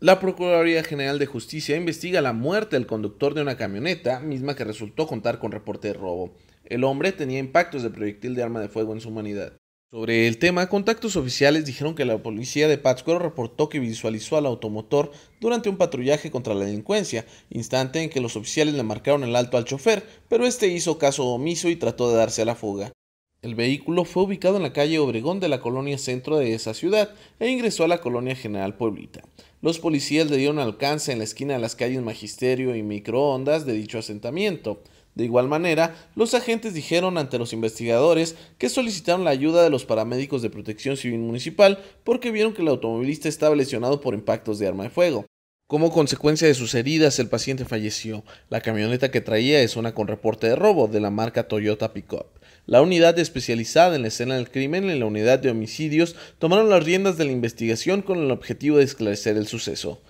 La Procuraduría General de Justicia investiga la muerte del conductor de una camioneta, misma que resultó contar con reporte de robo. El hombre tenía impactos de proyectil de arma de fuego en su humanidad. Sobre el tema, contactos oficiales dijeron que la policía de Pátzcuaro reportó que visualizó al automotor durante un patrullaje contra la delincuencia, instante en que los oficiales le marcaron el alto al chofer, pero este hizo caso omiso y trató de darse a la fuga. El vehículo fue ubicado en la calle Obregón de la colonia centro de esa ciudad e ingresó a la colonia General Pueblita. Los policías le dieron alcance en la esquina de las calles Magisterio y Microondas de dicho asentamiento. De igual manera, los agentes dijeron ante los investigadores que solicitaron la ayuda de los paramédicos de Protección Civil Municipal porque vieron que el automovilista estaba lesionado por impactos de arma de fuego. Como consecuencia de sus heridas, el paciente falleció. La camioneta que traía es una con reporte de robo de la marca Toyota Pickup. La unidad especializada en la escena del crimen y la unidad de homicidios tomaron las riendas de la investigación con el objetivo de esclarecer el suceso.